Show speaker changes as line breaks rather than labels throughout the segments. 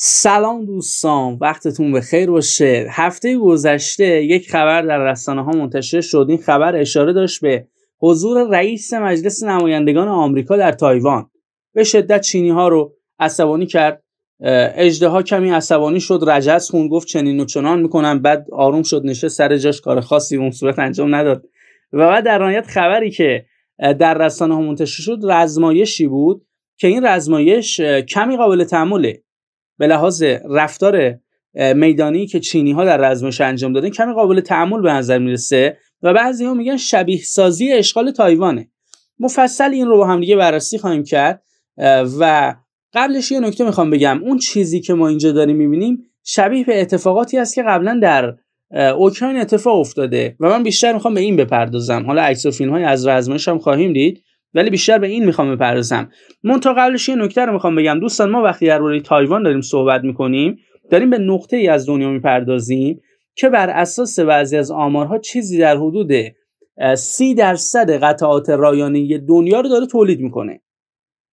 سلام دوستان وقتتون به خیر باشه هفته گذشته یک خبر در رسانه ها منتشر شد این خبر اشاره داشت به حضور رئیس مجلس نمایندگان آمریکا در تایوان به شدت چینی ها رو عصبانی کرد ها کمی عصبانی شد رجز خون گفت چنین و چنان میکنن بعد آروم شد نشه سر جاش کار خاصی اون صورت انجام نداد و بعد در نهایت خبری که در رسانه ها منتشر شد رزمایشی بود که این رزمایش کمی قابل تعمله به لحاظ رفتار میدانی که چینی ها در رزمش انجام دادن کمی قابل تعمل به نظر میرسه و بعضی ها میگن شبیه سازی اشغال تایوانه مفصل این رو با هم دیگه بررسی خواهیم کرد و قبلش یه نکته میخوام بگم اون چیزی که ما اینجا داریم میبینیم شبیه به اتفاقاتی است که قبلا در اوکراین اتفاق افتاده و من بیشتر میخوام به این بپردازم حالا عکس و فیلم های از رزمش هم خواهیم دید ولی بیشتر به این میخوام بپردازم من تا قبلش یه نکته رو میخوام بگم دوستان ما وقتی درباره تایوان داریم صحبت میکنیم داریم به نقطه ای از دنیا میپردازیم که بر اساس بعضی از آمارها چیزی در حدود سی درصد قطعات رایانه دنیا رو داره تولید میکنه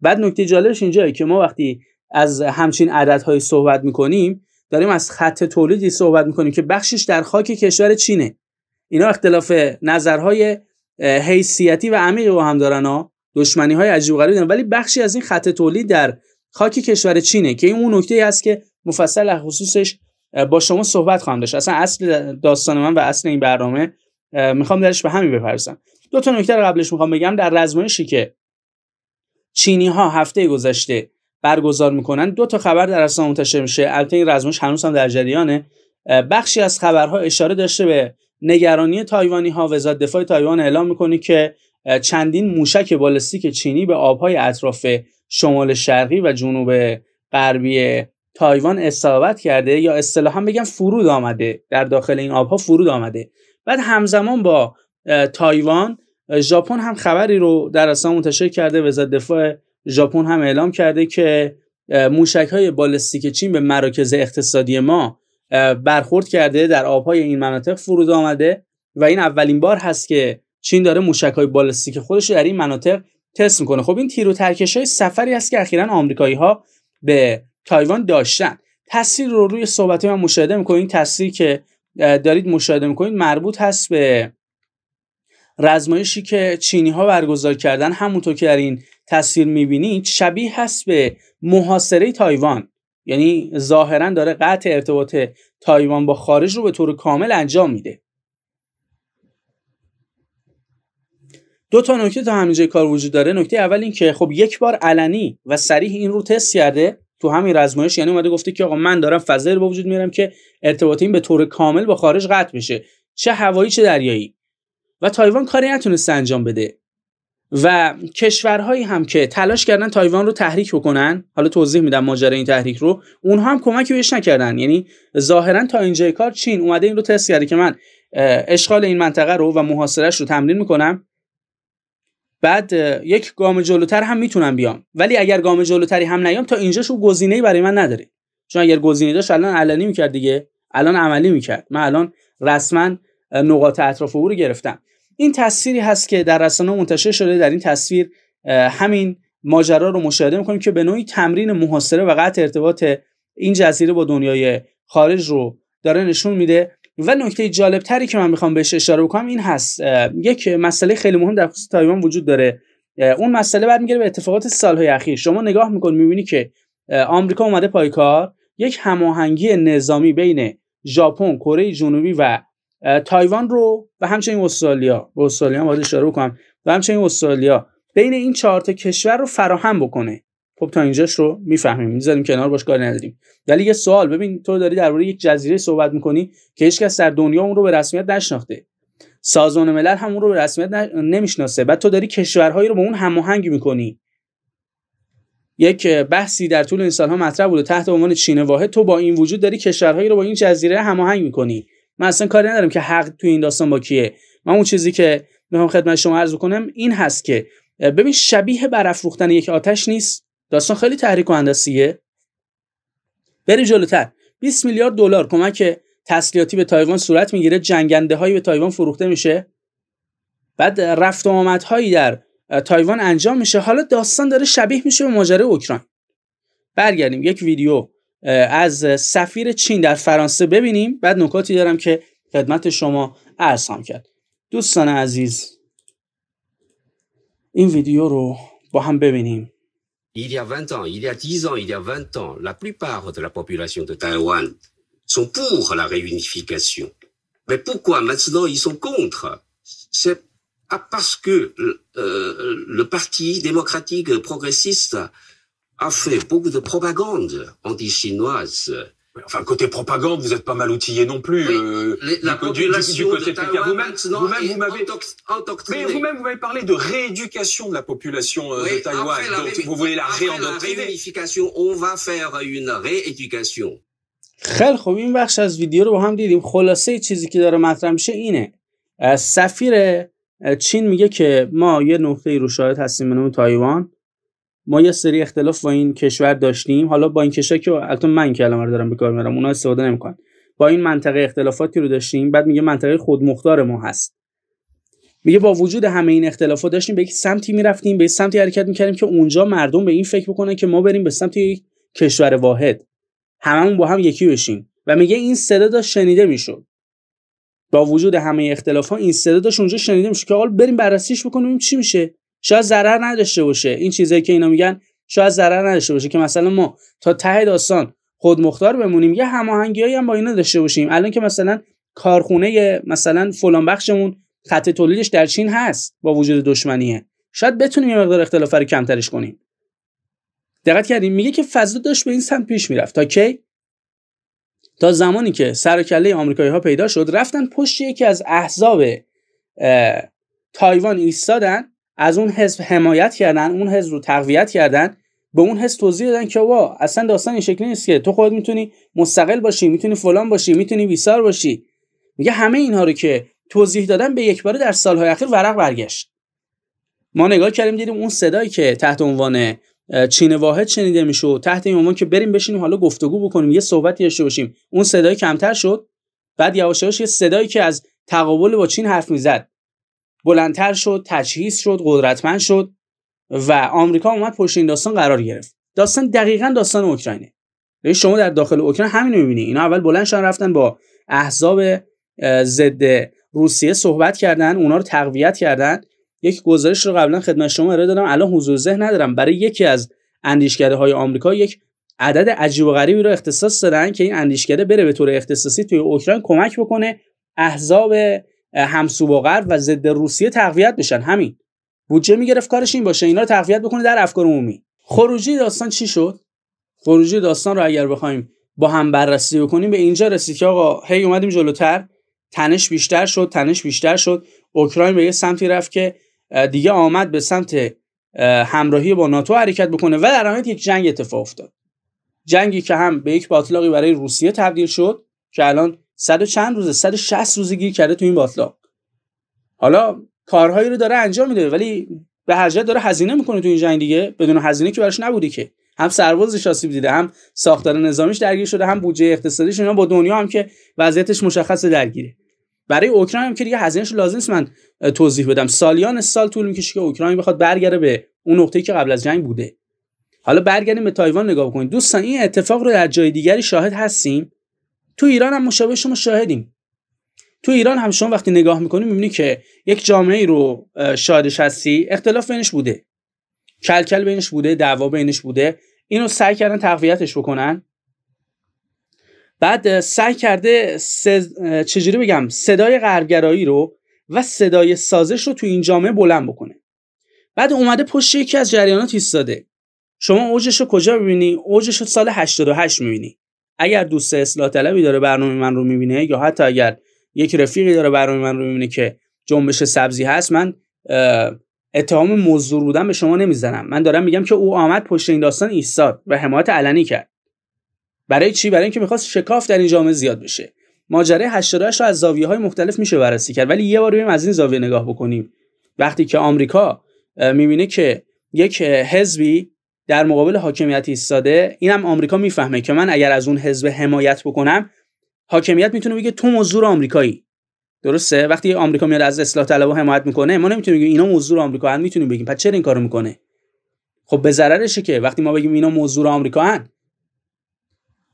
بعد نکته جالبش اینجایی که ما وقتی از همچین عددهایی صحبت میکنیم داریم از خط تولیدی صحبت میکنیم که بخشش در خاک کشور چینه اینا اختلاف نظرهای حیثیتی و عمیقی با هم دارن ها دشمنی های عجیب غریب دارن ولی بخشی از این خط تولید در خاک کشور چینه که این اون نکته ای است که مفصل خصوصش با شما صحبت خواهم داشت اصلا اصل داستان من و اصل این برنامه میخوام درش به همین بپرسم دو تا نکته رو قبلش میخوام بگم در رزمایشی که چینی ها هفته گذشته برگزار میکنن دو تا خبر در اصلا منتشر میشه البته این رزمایش هنوز هم در جریانه بخشی از خبرها اشاره داشته به نگرانی تایوانی ها وزارت دفاع تایوان اعلام میکنه که چندین موشک بالستیک چینی به آبهای اطراف شمال شرقی و جنوب غربی تایوان اصابت کرده یا اصطلاحا بگم فرود آمده در داخل این آبها فرود آمده بعد همزمان با تایوان ژاپن هم خبری رو در اصلا منتشر کرده وزارت دفاع ژاپن هم اعلام کرده که موشک های بالستیک چین به مراکز اقتصادی ما برخورد کرده در آبهای این مناطق فرود آمده و این اولین بار هست که چین داره موشک های بالستیک خودش رو در این مناطق تست میکنه خب این تیر و ترکش های سفری است که اخیرا آمریکایی ها به تایوان داشتن تصویر رو روی صحبت من مشاهده میکنید این که دارید مشاهده میکنید مربوط هست به رزمایشی که چینی ها برگزار کردن همونطور که در این تصویر میبینید شبیه هست به محاصره تایوان یعنی ظاهرا داره قطع ارتباط تایوان با خارج رو به طور کامل انجام میده دو تا نکته تا همینجای کار وجود داره نکته اول این که خب یک بار علنی و سریح این رو تست کرده تو همین رزمایش یعنی اومده گفته که آقا من دارم فضایی رو به وجود میارم که ارتباط این به طور کامل با خارج قطع بشه چه هوایی چه دریایی و تایوان کاری نتونسته انجام بده و کشورهایی هم که تلاش کردن تایوان رو تحریک بکنن حالا توضیح میدم ماجرای این تحریک رو اونها هم کمکی بهش نکردن یعنی ظاهرا تا اینجای کار چین اومده این رو تست کرده که من اشغال این منطقه رو و محاصرهش رو تمرین میکنم بعد یک گام جلوتر هم میتونم بیام ولی اگر گام جلوتری هم نیام تا اینجا شو گزینه‌ای برای من نداره چون اگر گزینه داشت الان علنی میکرد دیگه الان عملی میکرد من الان رسما نقاط اطراف او رو گرفتم این تصویری هست که در رسانه منتشر شده در این تصویر همین ماجرا رو مشاهده میکنیم که به نوعی تمرین محاصره و قطع ارتباط این جزیره با دنیای خارج رو داره نشون میده و نکته جالب تری که من میخوام بهش اشاره بکنم این هست یک مسئله خیلی مهم در خصوص تایوان وجود داره اون مسئله میگه به اتفاقات سالهای اخیر شما نگاه میکنید میبینی که آمریکا اومده پایکار یک هماهنگی نظامی بین ژاپن، کره جنوبی و تایوان رو و همچنین استرالیا به استرالیا باید اشاره بکنم و همچنین استرالیا بین این چهار تا کشور رو فراهم بکنه خب تا اینجاش رو میفهمیم میذاریم کنار باش کار نداریم ولی یه سوال ببین تو داری درباره یک جزیره صحبت میکنی که کس در دنیا اون رو به رسمیت نشناخته سازمان ملل هم اون رو به رسمیت نمیشناسه بعد تو داری کشورهایی رو به اون هماهنگ میکنی یک بحثی در طول این سالها مطرح بوده تحت عنوان چین واحد تو با این وجود داری کشورهایی رو با این جزیره هماهنگ میکنی من اصلا کاری ندارم که حق تو این داستان با کیه من اون چیزی که میخوام خدمت شما عرض کنم این هست که ببین شبیه برافروختن یک آتش نیست داستان خیلی تحریک کننده بریم جلوتر 20 میلیارد دلار کمک تسلیحاتی به تایوان صورت میگیره جنگنده هایی به تایوان فروخته میشه بعد رفت و آمدهایی در تایوان انجام میشه حالا داستان داره شبیه میشه به ماجرای اوکراین برگردیم یک ویدیو از سفیر چین در فرانسه ببینیم بعد نکاتی دارم که خدمت شما عرض کرد دوستان عزیز این ویدیو رو با هم ببینیم Il y a 20 ans, il y a 10 ans, il y a 20 ans, la plupart de la population de Taïwan sont pour la réunification. Mais pourquoi maintenant ils sont contre C'est parce que euh, le Parti démocratique progressiste a fait beaucoup de propagande anti-chinoise. Enfin, côté propagande, vous êtes pas mal outillé non plus. Oui, euh, la du, population du, du, côté de Vous-même, vous, m'avez Mais vous-même, vous m'avez parlé de rééducation de la population euh, oui, de Taïwan. Donc, la, vous voulez la réendoctriner. réunification, on va faire une rééducation. خیلی خب این بخش از ویدیو رو با هم دیدیم خلاصه چیزی که داره مطرح میشه اینه سفیر چین میگه که ما یه نقطه رو شاهد هستیم به نام تایوان ما یه سری اختلاف با این کشور داشتیم حالا با این کشور که البته من کلمه رو دارم به کار میبرم اونا استفاده نمیکنن با این منطقه اختلافاتی رو داشتیم بعد میگه منطقه خودمختار ما هست میگه با وجود همه این اختلافات داشتیم به یک سمتی میرفتیم به یک سمتی حرکت میکردیم که اونجا مردم به این فکر بکنن که ما بریم به سمت یک کشور واحد هممون با هم یکی بشیم و میگه این صدا داشت شنیده میشد با وجود همه اختلاف این صدا داشت اونجا شنیده میشه که حالا بریم بررسیش بکنیم چی میشه شاید ضرر نداشته باشه این چیزایی که اینا میگن شاید ضرر نداشته باشه که مثلا ما تا ته داستان خود مختار بمونیم یه هماهنگیایی هم با اینا داشته باشیم الان که مثلا کارخونه مثلا فلان بخشمون خط تولیدش در چین هست با وجود دشمنیه شاید بتونیم یه مقدار اختلاف رو کمترش کنیم دقت کردیم میگه که فضا داشت به این سمت پیش میرفت تا کی تا زمانی که سر آمریکایی ها پیدا شد رفتن پشت یکی از احزاب تایوان ایستادن از اون حزب حمایت کردن اون حزب رو تقویت کردن به اون حزب توضیح دادن که وا اصلا داستان این شکلی نیست که تو خود میتونی مستقل باشی میتونی فلان باشی میتونی ویسار باشی میگه همه اینها رو که توضیح دادن به یک باره در سالهای اخیر ورق برگشت ما نگاه کردیم دیدیم اون صدایی که تحت عنوان چین واحد شنیده میشه تحت این عنوان که بریم بشینیم حالا گفتگو بکنیم یه صحبتی داشته باشیم اون صدای کمتر شد بعد یواش یه صدایی که از تقابل با چین حرف میزد بلندتر شد تجهیز شد قدرتمند شد و آمریکا اومد پشت این داستان قرار گرفت داستان دقیقا داستان اوکراینه شما در داخل اوکراین همین رو میبینی اینا اول بلند شدن رفتن با احزاب ضد روسیه صحبت کردن اونا رو تقویت کردن یک گزارش رو قبلا خدمت شما ارائه دادم الان حضور ذهن ندارم برای یکی از اندیشکده های آمریکا یک عدد عجیب و غریبی رو اختصاص دادن که این اندیشکده بره به طور اختصاصی توی اوکراین کمک بکنه احزاب همسو با غرب و ضد روسیه تقویت بشن همین بودجه میگرفت کارش این باشه اینا رو تقویت بکنه در افکار عمومی خروجی داستان چی شد خروجی داستان رو اگر بخوایم با هم بررسی بکنیم به اینجا رسید که آقا هی اومدیم جلوتر تنش بیشتر شد تنش بیشتر شد اوکراین به یه سمتی رفت که دیگه آمد به سمت همراهی با ناتو حرکت بکنه و در نهایت یک جنگ اتفاق افتاد جنگی که هم به یک باطلاقی برای روسیه تبدیل شد که الان و چند روزه 160 روزه گیر کرده تو این باتلاق حالا کارهایی رو داره انجام میده ولی به هر جهت داره هزینه میکنه تو این جنگ دیگه بدون هزینه که براش نبودی که هم سربازش آسیب دیده هم ساختار نظامیش درگیر شده هم بودجه اقتصادیش اینا با دنیا هم که وضعیتش مشخص درگیره برای اوکراین هم که دیگه هزینهش لازم نیست من توضیح بدم سالیان سال طول میکشه که اوکراین بخواد برگره به اون نقطه‌ای که قبل از جنگ بوده حالا برگردیم به تایوان نگاه کنید دوستان این اتفاق رو در جای دیگری شاهد هستیم تو ایران هم مشابه شما شاهدیم تو ایران هم شما وقتی نگاه میکنیم میبینی که یک جامعه رو شاهدش هستی اختلاف بینش بوده کلکل بینش بوده دعوا بینش بوده اینو سعی کردن تقویتش بکنن بعد سعی کرده سز... چجوری بگم صدای غربگرایی رو و صدای سازش رو تو این جامعه بلند بکنه بعد اومده پشت یکی از جریانات ایستاده شما اوجش رو کجا ببینی؟ اوجش رو سال 88 میبینی اگر دوست اصلاح طلبی داره برنامه من رو میبینه یا حتی اگر یک رفیقی داره برنامه من رو میبینه که جنبش سبزی هست من اتهام مزدور بودن به شما نمیزنم من دارم میگم که او آمد پشت این داستان ایستاد و حمایت علنی کرد برای چی برای اینکه میخواست شکاف در این جامعه زیاد بشه ماجرای 88 رو از زاویه های مختلف میشه بررسی کرد ولی یه بار بیم از این زاویه نگاه بکنیم وقتی که آمریکا میبینه که یک حزبی در مقابل حاکمیت ایستاده اینم آمریکا میفهمه که من اگر از اون حزب حمایت بکنم حاکمیت میتونه بگه تو مزدور آمریکایی درسته وقتی آمریکا میاد از اصلاح طلبها حمایت میکنه ما نمیتونیم بگیم اینا مزدور آمریکا هن میتونیم بگیم پس چرا این کارو میکنه خب به ضررشه که وقتی ما بگیم اینا مزدور آمریکا هن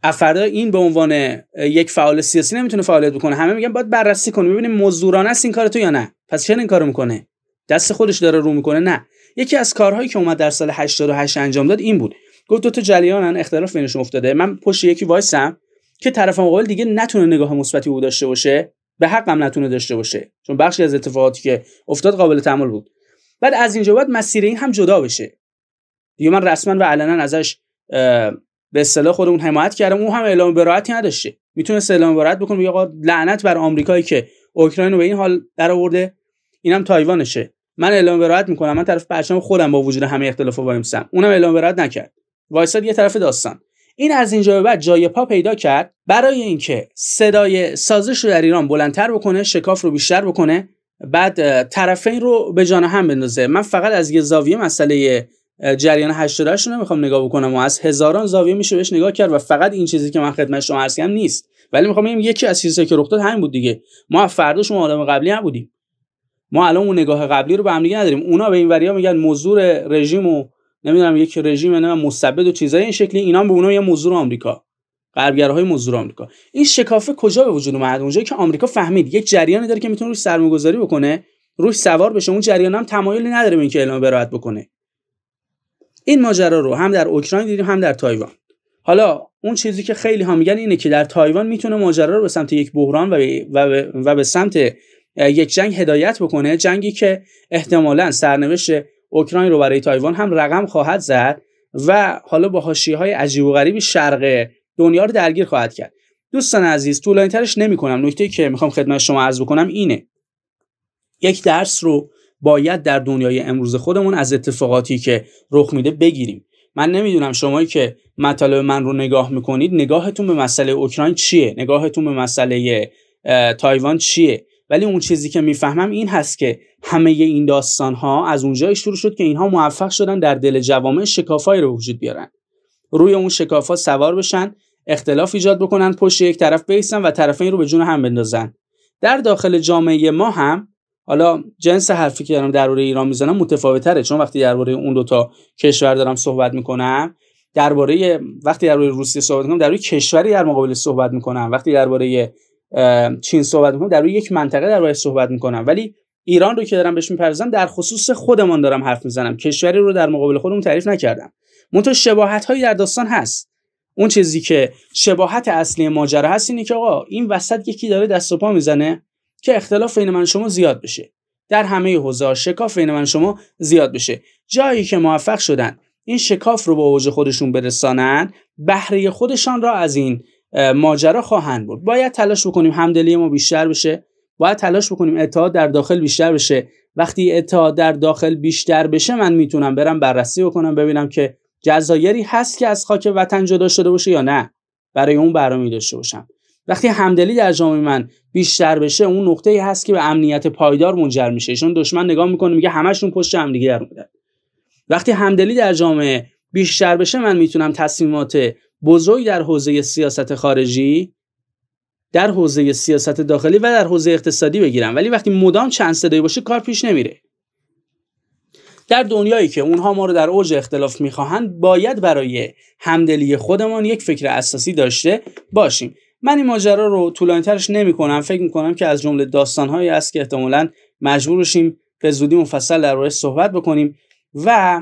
افردا این به عنوان یک فعال سیاسی نمیتونه فعالیت بکنه همه میگن باید بررسی کنیم ببینیم مزدورانه است این کار تو یا نه پس چرا این کارو میکنه دست خودش داره رو میکنه نه یکی از کارهایی که اومد در سال 88 انجام داد این بود گفت دو تا جلیان اختلاف بینشون افتاده من پشت یکی وایسم که طرف مقابل دیگه نتونه نگاه مثبتی او داشته باشه به حقم نتونه داشته باشه چون بخشی از اتفاقاتی که افتاد قابل تحمل بود بعد از اینجا بعد مسیر این هم جدا بشه یا من رسما و علنا ازش به اصطلاح خودمون حمایت کردم اون هم اعلام نداشته میتونه اعلام براعت بکنه یا لعنت بر آمریکایی که اوکراین رو به این حال درآورده، اینم تایوانشه من اعلام برائت میکنم من طرف پرچم خودم با وجود همه اختلافات وایمسم اونم اعلام برائت نکرد وایساد یه طرف داستان این از اینجا به بعد جای پا پیدا کرد برای اینکه صدای سازش رو در ایران بلندتر بکنه شکاف رو بیشتر بکنه بعد طرفین رو به جان هم بندازه من فقط از یه زاویه مسئله جریان 88 رو نمیخوام نگاه بکنم و از هزاران زاویه میشه بهش نگاه کرد و فقط این چیزی که من خدمت شما عرض نیست ولی میخوام یکی از چیزایی که رخ داد همین بود دیگه ما فردا ما آدم قبلی بودیم ما الان اون نگاه قبلی رو به هم دیگه نداریم اونا به این وریا میگن موضوع رژیم و نمیدونم یک رژیم نه مستبد و چیزای این شکلی اینا به اونا یه موضوع آمریکا غربگرهای موضوع آمریکا این شکافه کجا به وجود اومد اونجایی که آمریکا فهمید یک جریانی داره که میتونه روش سرمایه‌گذاری بکنه روش سوار بشه اون جریان هم تمایلی نداره به اینکه اعلام برائت بکنه این ماجرا رو هم در اوکراین دیدیم هم در تایوان حالا اون چیزی که خیلی ها میگن اینه که در تایوان میتونه ماجرا رو به سمت یک بحران و و و به سمت یک جنگ هدایت بکنه جنگی که احتمالا سرنوشت اوکراین رو برای تایوان هم رقم خواهد زد و حالا با حاشیه های عجیب و غریبی شرق دنیا رو درگیر خواهد کرد دوستان عزیز طولانی ترش نمی کنم نکته که میخوام خدمت شما عرض بکنم اینه یک درس رو باید در دنیای امروز خودمون از اتفاقاتی که رخ میده بگیریم من نمیدونم شمایی که مطالب من رو نگاه میکنید نگاهتون به مسئله اوکراین چیه نگاهتون به مسئله تایوان چیه ولی اون چیزی که میفهمم این هست که همه این داستان ها از اونجایی شروع شد که اینها موفق شدن در دل جوامع شکافایی رو وجود بیارن روی اون شکافا سوار بشن اختلاف ایجاد بکنن پشت یک طرف بیسن و طرفین رو به جون هم بندازن در داخل جامعه ما هم حالا جنس حرفی که دارم درباره ایران میزنم متفاوتره چون وقتی درباره اون دو تا کشور دارم صحبت میکنم درباره وقتی درباره روسیه صحبت میکنم درباره کشوری در مقابل صحبت میکنم وقتی درباره چین صحبت میکنم در روی یک منطقه در صحبت میکنم ولی ایران رو که دارم بهش میپردازم در خصوص خودمان دارم حرف میزنم کشوری رو در مقابل خودمون تعریف نکردم منتها شباهت هایی در داستان هست اون چیزی که شباهت اصلی ماجرا هست اینه که آقا این وسط یکی داره دست و پا میزنه که اختلاف بین من شما زیاد بشه در همه حوزه شکاف بین من شما زیاد بشه جایی که موفق شدن این شکاف رو به وجه خودشون برسانن بهره خودشان را از این ماجرا خواهند بود باید تلاش بکنیم همدلی ما بیشتر بشه باید تلاش بکنیم اتحاد در داخل بیشتر بشه وقتی اتحاد در داخل بیشتر بشه من میتونم برم بررسی بکنم ببینم که جزایری هست که از خاک وطن جدا شده باشه یا نه برای اون برنامه داشته باشم وقتی همدلی در جامعه من بیشتر بشه اون نقطه ای هست که به امنیت پایدار منجر میشه چون دشمن نگاه میکنه میگه همشون پشت هم دیگه وقتی همدلی در جامعه بیشتر بشه من میتونم تصمیمات بزرگ در حوزه سیاست خارجی در حوزه سیاست داخلی و در حوزه اقتصادی بگیرم ولی وقتی مدام چند صدایی باشه کار پیش نمیره در دنیایی که اونها ما رو در اوج اختلاف میخواهند باید برای همدلی خودمان یک فکر اساسی داشته باشیم من این ماجرا رو نمی نمیکنم فکر میکنم که از جمله داستانهایی است که احتمالا مجبور شیم به زودی مفصل در صحبت بکنیم و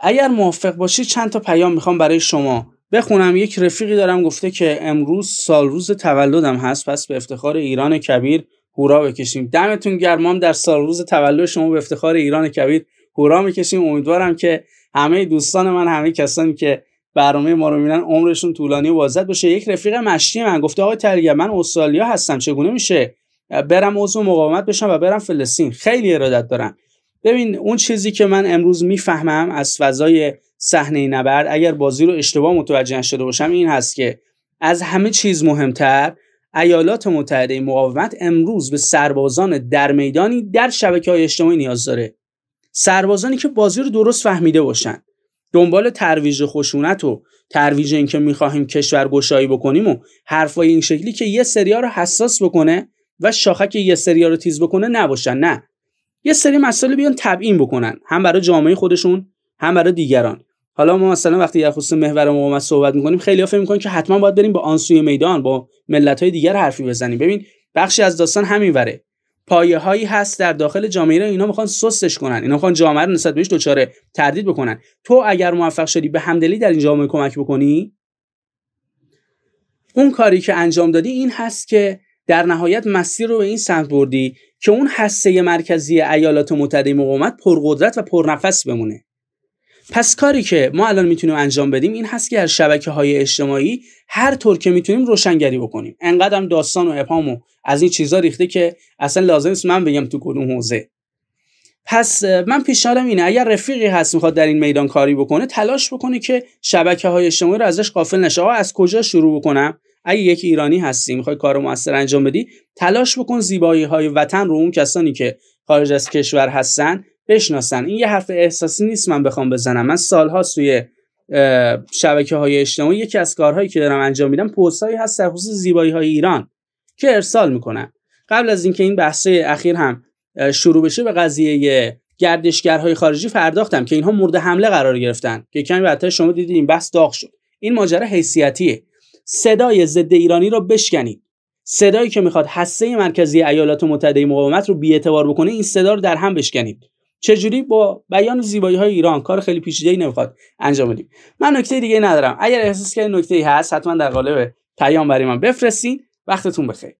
اگر موافق باشید چند تا پیام میخوام برای شما بخونم یک رفیقی دارم گفته که امروز سال سالروز تولدم هست پس به افتخار ایران کبیر هورا بکشیم دمتون گرمام در سال روز تولد شما به افتخار ایران کبیر هورا میکشیم امیدوارم که همه دوستان من همه کسانی که برنامه ما رو میبینن عمرشون طولانی و بازد باشه یک رفیق مشتی من گفته آقای تلگر من استرالیا هستم چگونه میشه برم عضو مقاومت بشم و برم فلسطین خیلی ارادت دارم ببین اون چیزی که من امروز میفهمم از فضای صحنه نبرد اگر بازی رو اشتباه متوجه نشده باشم این هست که از همه چیز مهمتر ایالات متحده مقاومت امروز به سربازان در میدانی در شبکه های اجتماعی نیاز داره سربازانی که بازی رو درست فهمیده باشن دنبال ترویج خشونت و ترویج اینکه میخواهیم کشور گشایی بکنیم و حرفای این شکلی که یه سریا رو حساس بکنه و شاخک یه سریا رو تیز بکنه نباشن نه یه سری مسئله بیان تبیین بکنن هم برای جامعه خودشون هم برای دیگران حالا ما مثلا وقتی در خصوص محور مقاومت صحبت میکنیم خیلی فکر که حتما باید بریم با آن سوی میدان با ملت های دیگر حرفی بزنیم ببین بخشی از داستان همین وره پایه هایی هست در داخل جامعه ایران اینا میخوان سستش کنن اینا میخوان جامعه رو نسبت بهش دوچاره تردید بکنن تو اگر موفق شدی به همدلی در این جامعه کمک بکنی اون کاری که انجام دادی این هست که در نهایت مسیر رو به این سمت بردی که اون هسته مرکزی ایالات متحده مقاومت پرقدرت و پرنفس بمونه پس کاری که ما الان میتونیم انجام بدیم این هست که از شبکه های اجتماعی هر طور که میتونیم روشنگری بکنیم انقدر هم داستان و اپام از این چیزها ریخته که اصلا لازم نیست من بگم تو کدوم حوزه پس من پیشنهادم اینه اگر رفیقی هست میخواد در این میدان کاری بکنه تلاش بکنه که شبکه های اجتماعی رو ازش قافل نشه آقا از کجا شروع بکنم اگه یک ایرانی هستی میخوای کار موثر انجام بدی تلاش بکن زیبایی های وطن رو اون کسانی که خارج از کشور هستن بشناسن این یه حرف احساسی نیست من بخوام بزنم من سالها سوی شبکه های اجتماعی یکی از کارهایی که دارم انجام میدم پست هایی هست در خصوص زیبایی های ایران که ارسال میکنم قبل از اینکه این, این بحث اخیر هم شروع بشه به قضیه گردشگرهای خارجی فرداختم که اینها مورد حمله قرار گرفتن که کمی بعد شما دیدید این بحث داغ شد این ماجرا حیثیتیه صدای ضد ایرانی رو بشکنید صدایی که میخواد حسه مرکزی ایالات متحده مقاومت رو بی‌اعتبار بکنه این صدا رو در هم بشکنید چجوری با بیان زیبایی های ایران کار خیلی پیچیده ای نمیخواد انجام بدیم من نکته دیگه ندارم اگر احساس که نکته ای هست حتما در قالب پیام برای من بفرستین وقتتون بخیر